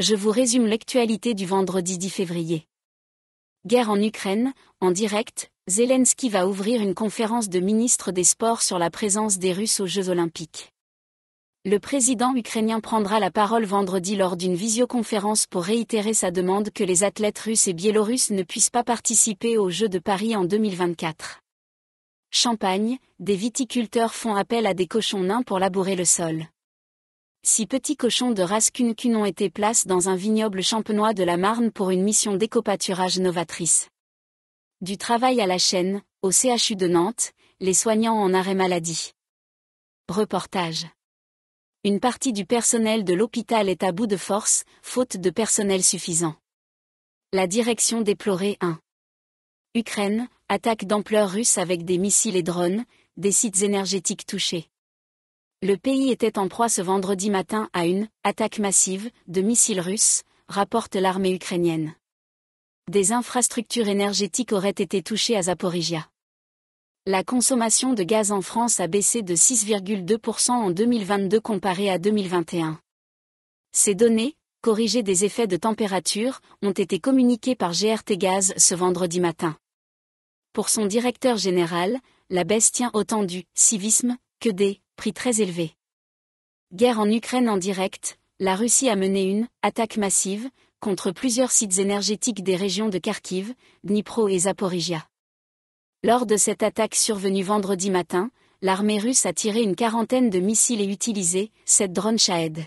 je vous résume l'actualité du vendredi 10 février. Guerre en Ukraine, en direct, Zelensky va ouvrir une conférence de ministres des Sports sur la présence des Russes aux Jeux olympiques. Le président ukrainien prendra la parole vendredi lors d'une visioconférence pour réitérer sa demande que les athlètes russes et biélorusses ne puissent pas participer aux Jeux de Paris en 2024. Champagne, des viticulteurs font appel à des cochons nains pour labourer le sol six petits cochons de race cun ont été placés dans un vignoble champenois de la Marne pour une mission d'écopâturage novatrice. Du travail à la chaîne, au CHU de Nantes, les soignants en arrêt maladie. Reportage. Une partie du personnel de l'hôpital est à bout de force, faute de personnel suffisant. La direction déplorée 1. Ukraine, attaque d'ampleur russe avec des missiles et drones, des sites énergétiques touchés. Le pays était en proie ce vendredi matin à une attaque massive de missiles russes, rapporte l'armée ukrainienne. Des infrastructures énergétiques auraient été touchées à Zaporizhia. La consommation de gaz en France a baissé de 6,2% en 2022 comparé à 2021. Ces données, corrigées des effets de température, ont été communiquées par GRT Gaz ce vendredi matin. Pour son directeur général, la baisse tient autant du civisme que des prix très élevé. Guerre en Ukraine en direct, la Russie a mené une attaque massive contre plusieurs sites énergétiques des régions de Kharkiv, Dnipro et Zaporizhia. Lors de cette attaque survenue vendredi matin, l'armée russe a tiré une quarantaine de missiles et utilisé sept drones Shahed.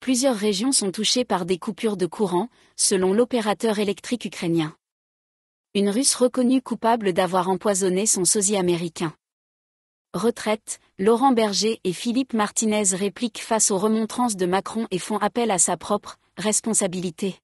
Plusieurs régions sont touchées par des coupures de courant, selon l'opérateur électrique ukrainien. Une Russe reconnue coupable d'avoir empoisonné son sosie américain retraite, Laurent Berger et Philippe Martinez répliquent face aux remontrances de Macron et font appel à sa propre responsabilité.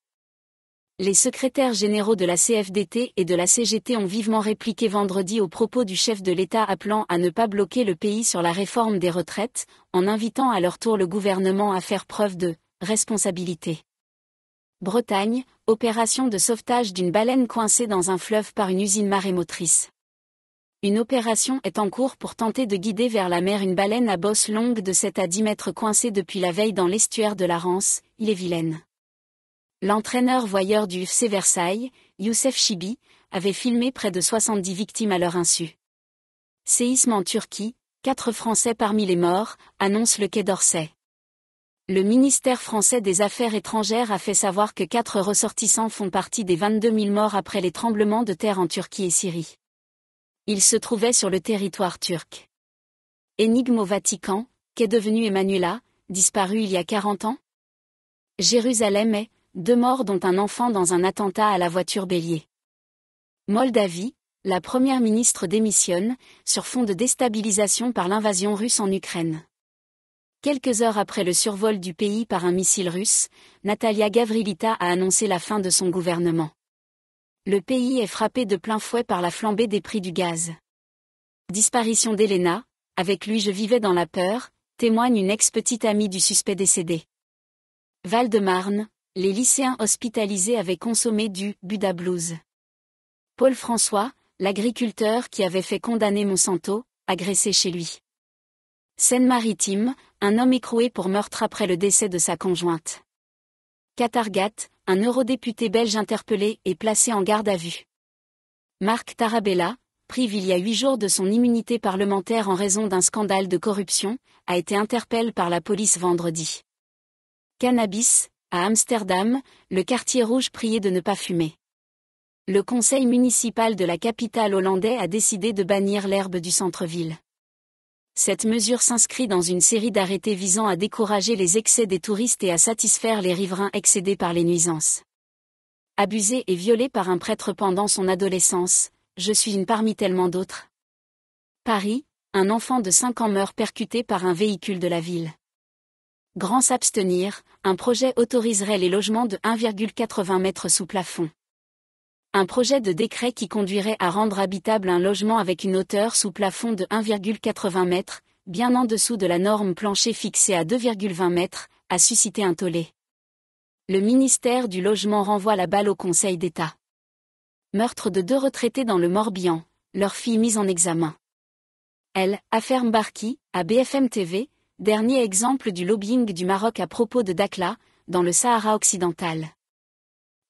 Les secrétaires généraux de la CFDT et de la CGT ont vivement répliqué vendredi aux propos du chef de l'État appelant à ne pas bloquer le pays sur la réforme des retraites, en invitant à leur tour le gouvernement à faire preuve de responsabilité. Bretagne, opération de sauvetage d'une baleine coincée dans un fleuve par une usine marémotrice. Une opération est en cours pour tenter de guider vers la mer une baleine à bosse longue de 7 à 10 mètres coincée depuis la veille dans l'estuaire de la Rance, il est vilaine. L'entraîneur voyeur du FC Versailles, Youssef Chibi, avait filmé près de 70 victimes à leur insu. Séisme en Turquie, 4 Français parmi les morts, annonce le Quai d'Orsay. Le ministère français des Affaires étrangères a fait savoir que 4 ressortissants font partie des 22 000 morts après les tremblements de terre en Turquie et Syrie. Il se trouvait sur le territoire turc. Énigme au Vatican, qu'est devenu Emmanuela, disparu il y a 40 ans Jérusalem est, deux morts dont un enfant dans un attentat à la voiture bélier. Moldavie, la première ministre démissionne, sur fond de déstabilisation par l'invasion russe en Ukraine. Quelques heures après le survol du pays par un missile russe, Natalia Gavrilita a annoncé la fin de son gouvernement. Le pays est frappé de plein fouet par la flambée des prix du gaz. Disparition d'Héléna, avec lui je vivais dans la peur, témoigne une ex-petite amie du suspect décédé. Val-de-Marne, les lycéens hospitalisés avaient consommé du Buda Paul François, l'agriculteur qui avait fait condamner Monsanto, agressé chez lui. Seine-Maritime, un homme écroué pour meurtre après le décès de sa conjointe. Katargat, un eurodéputé belge interpellé et placé en garde à vue. Marc Tarabella, prive il y a huit jours de son immunité parlementaire en raison d'un scandale de corruption, a été interpellé par la police vendredi. Cannabis, à Amsterdam, le quartier rouge priait de ne pas fumer. Le conseil municipal de la capitale hollandaise a décidé de bannir l'herbe du centre-ville cette mesure s'inscrit dans une série d'arrêtés visant à décourager les excès des touristes et à satisfaire les riverains excédés par les nuisances. Abusé et violé par un prêtre pendant son adolescence, je suis une parmi tellement d'autres. Paris, un enfant de 5 ans meurt percuté par un véhicule de la ville. Grand s'abstenir, un projet autoriserait les logements de 1,80 mètres sous plafond un projet de décret qui conduirait à rendre habitable un logement avec une hauteur sous plafond de 1,80 m, bien en dessous de la norme plancher fixée à 2,20 m, a suscité un tollé. Le ministère du Logement renvoie la balle au Conseil d'État. Meurtre de deux retraités dans le Morbihan, leur fille mise en examen. Elle, affirme Barki à BFM TV, dernier exemple du lobbying du Maroc à propos de Dakla, dans le Sahara occidental.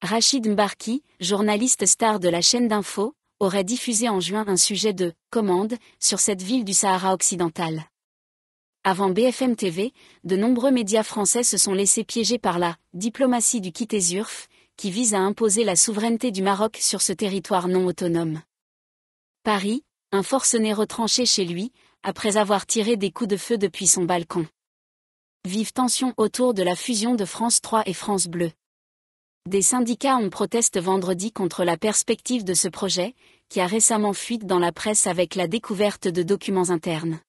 Rachid Mbarki, journaliste star de la chaîne d'info, aurait diffusé en juin un sujet de commande sur cette ville du Sahara occidental. Avant BFM TV, de nombreux médias français se sont laissés piéger par la diplomatie du Quitésurf, qui vise à imposer la souveraineté du Maroc sur ce territoire non autonome. Paris, un forcené retranché chez lui, après avoir tiré des coups de feu depuis son balcon. Vive tension autour de la fusion de France 3 et France Bleu. Des syndicats ont protesté vendredi contre la perspective de ce projet, qui a récemment fuite dans la presse avec la découverte de documents internes.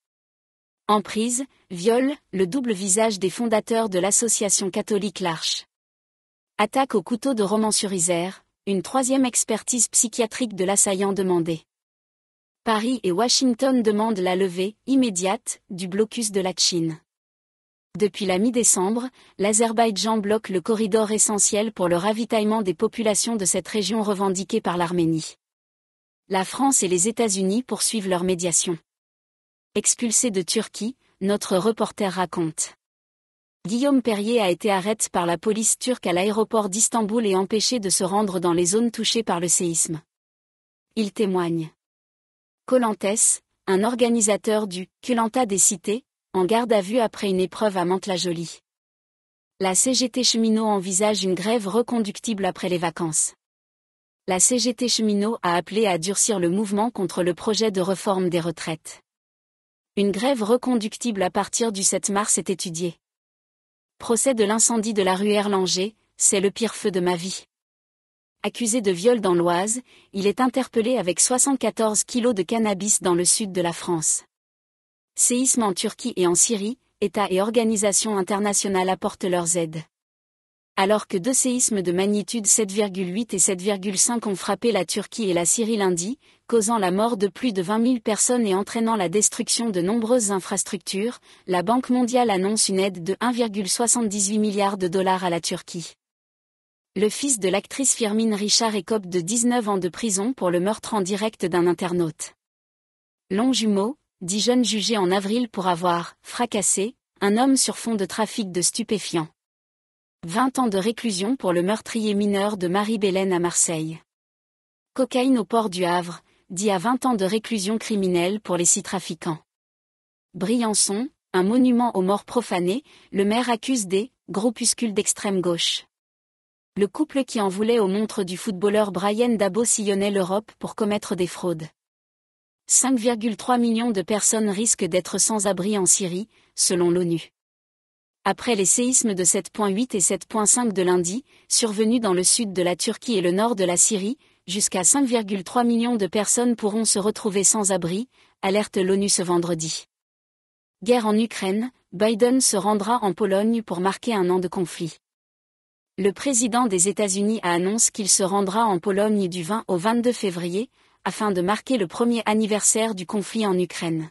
Emprise, viol, le double visage des fondateurs de l'association catholique L'Arche. Attaque au couteau de Roman sur Isère, une troisième expertise psychiatrique de l'assaillant demandée. Paris et Washington demandent la levée, immédiate, du blocus de la Chine. Depuis la mi-décembre, l'Azerbaïdjan bloque le corridor essentiel pour le ravitaillement des populations de cette région revendiquée par l'Arménie. La France et les États-Unis poursuivent leur médiation. Expulsé de Turquie, notre reporter raconte. Guillaume Perrier a été arrêté par la police turque à l'aéroport d'Istanbul et empêché de se rendre dans les zones touchées par le séisme. Il témoigne. Colantes, un organisateur du Culanta des cités, en garde à vue après une épreuve à Mantes-la-Jolie. La CGT cheminot envisage une grève reconductible après les vacances. La CGT cheminot a appelé à durcir le mouvement contre le projet de réforme des retraites. Une grève reconductible à partir du 7 mars est étudiée. Procès de l'incendie de la rue Erlanger, c'est le pire feu de ma vie. Accusé de viol dans l'Oise, il est interpellé avec 74 kilos de cannabis dans le sud de la France séisme en Turquie et en Syrie, États et organisations internationales apportent leurs aides. Alors que deux séismes de magnitude 7,8 et 7,5 ont frappé la Turquie et la Syrie lundi, causant la mort de plus de 20 000 personnes et entraînant la destruction de nombreuses infrastructures, la Banque mondiale annonce une aide de 1,78 milliard de dollars à la Turquie. Le fils de l'actrice Firmin Richard écope de 19 ans de prison pour le meurtre en direct d'un internaute. jumeau dix jeunes jugés en avril pour avoir fracassé un homme sur fond de trafic de stupéfiants. 20 ans de réclusion pour le meurtrier mineur de Marie-Bélène à Marseille. Cocaïne au port du Havre, dit à 20 ans de réclusion criminelle pour les six trafiquants. Briançon, un monument aux morts profanés, le maire accuse des groupuscules d'extrême gauche. Le couple qui en voulait aux montres du footballeur Brian Dabo sillonnait l'Europe pour commettre des fraudes. 5,3 millions de personnes risquent d'être sans abri en Syrie, selon l'ONU. Après les séismes de 7.8 et 7.5 de lundi, survenus dans le sud de la Turquie et le nord de la Syrie, jusqu'à 5,3 millions de personnes pourront se retrouver sans abri, alerte l'ONU ce vendredi. Guerre en Ukraine, Biden se rendra en Pologne pour marquer un an de conflit. Le président des États-Unis a annoncé qu'il se rendra en Pologne du 20 au 22 février, afin de marquer le premier anniversaire du conflit en Ukraine.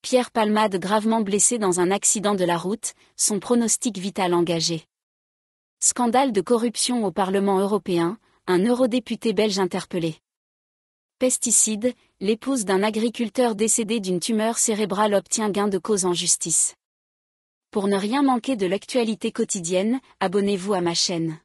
Pierre Palmade gravement blessé dans un accident de la route, son pronostic vital engagé. Scandale de corruption au Parlement européen, un eurodéputé belge interpellé. Pesticide, l'épouse d'un agriculteur décédé d'une tumeur cérébrale obtient gain de cause en justice. Pour ne rien manquer de l'actualité quotidienne, abonnez-vous à ma chaîne.